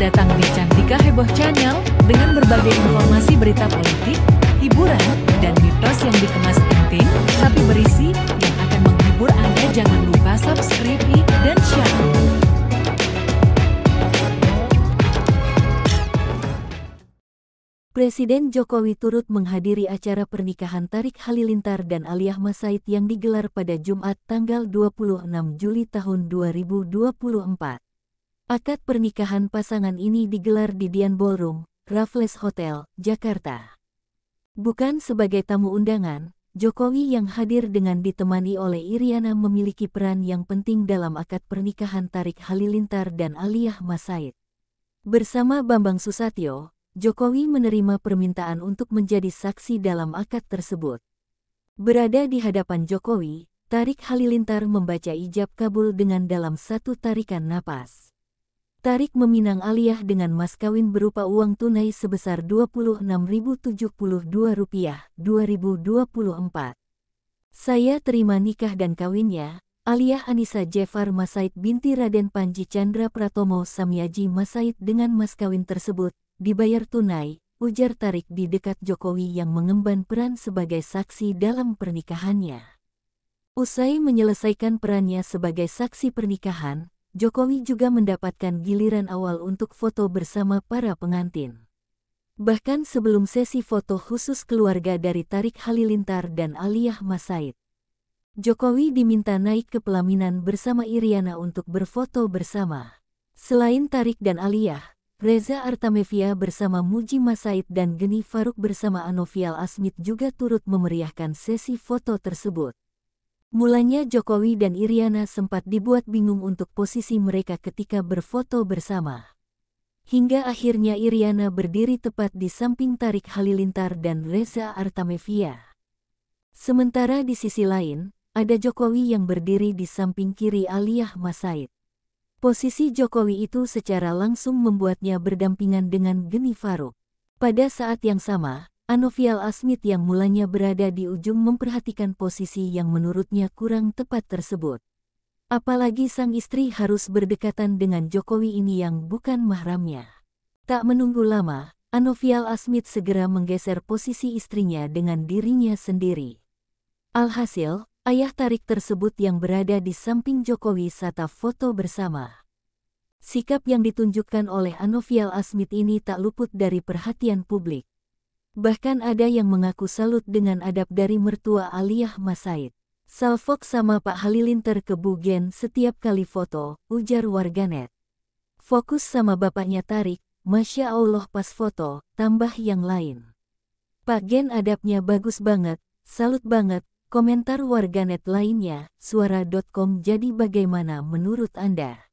datang di Cantika Heboh Channel dengan berbagai informasi berita politik, hiburan, dan mitos yang dikemas penting tapi berisi yang akan menghibur Anda. Jangan lupa subscribe dan share. Presiden Jokowi turut menghadiri acara pernikahan Tarik Halilintar dan Aliyah Masaid yang digelar pada Jumat tanggal 26 Juli tahun 2024. Akad pernikahan pasangan ini digelar di Dian Ballroom, Raffles Hotel, Jakarta. Bukan sebagai tamu undangan, Jokowi yang hadir dengan ditemani oleh Iriana memiliki peran yang penting dalam akad pernikahan Tarik Halilintar dan Aliyah Masaid. Bersama Bambang Susatyo, Jokowi menerima permintaan untuk menjadi saksi dalam akad tersebut. Berada di hadapan Jokowi, Tarik Halilintar membaca ijab kabul dengan dalam satu tarikan napas. Tarik meminang aliyah dengan mas kawin berupa uang tunai sebesar rp 260722024 Saya terima nikah dan kawinnya, aliyah Anissa Jefar Masaid binti Raden Panji Chandra Pratomo Samyaji Masaid dengan mas kawin tersebut, dibayar tunai, ujar Tarik di dekat Jokowi yang mengemban peran sebagai saksi dalam pernikahannya. Usai menyelesaikan perannya sebagai saksi pernikahan, Jokowi juga mendapatkan giliran awal untuk foto bersama para pengantin. Bahkan sebelum sesi foto khusus keluarga dari Tarik Halilintar dan Aliyah Masaid. Jokowi diminta naik ke pelaminan bersama Iriana untuk berfoto bersama. Selain Tarik dan Aliyah, Reza Artamevia bersama Muji Masaid dan Geni Faruk bersama Anovial Asmit juga turut memeriahkan sesi foto tersebut. Mulanya Jokowi dan Iriana sempat dibuat bingung untuk posisi mereka ketika berfoto bersama. Hingga akhirnya Iriana berdiri tepat di samping Tarik Halilintar dan Reza Artamevia. Sementara di sisi lain, ada Jokowi yang berdiri di samping kiri Aliyah Masaid. Posisi Jokowi itu secara langsung membuatnya berdampingan dengan Geni Faruk. Pada saat yang sama, Anovial Asmit yang mulanya berada di ujung memperhatikan posisi yang menurutnya kurang tepat tersebut. Apalagi sang istri harus berdekatan dengan Jokowi ini yang bukan mahramnya. Tak menunggu lama, Anovial Asmit segera menggeser posisi istrinya dengan dirinya sendiri. Alhasil, ayah tarik tersebut yang berada di samping Jokowi sata foto bersama. Sikap yang ditunjukkan oleh Anovial Asmit ini tak luput dari perhatian publik. Bahkan ada yang mengaku salut dengan adab dari mertua Aliyah Masaid. Salfok sama Pak Halilintar ke Bugen setiap kali foto, ujar warganet. Fokus sama bapaknya tarik, Masya Allah pas foto, tambah yang lain. Pak Gen adabnya bagus banget, salut banget, komentar warganet lainnya, suara.com jadi bagaimana menurut Anda?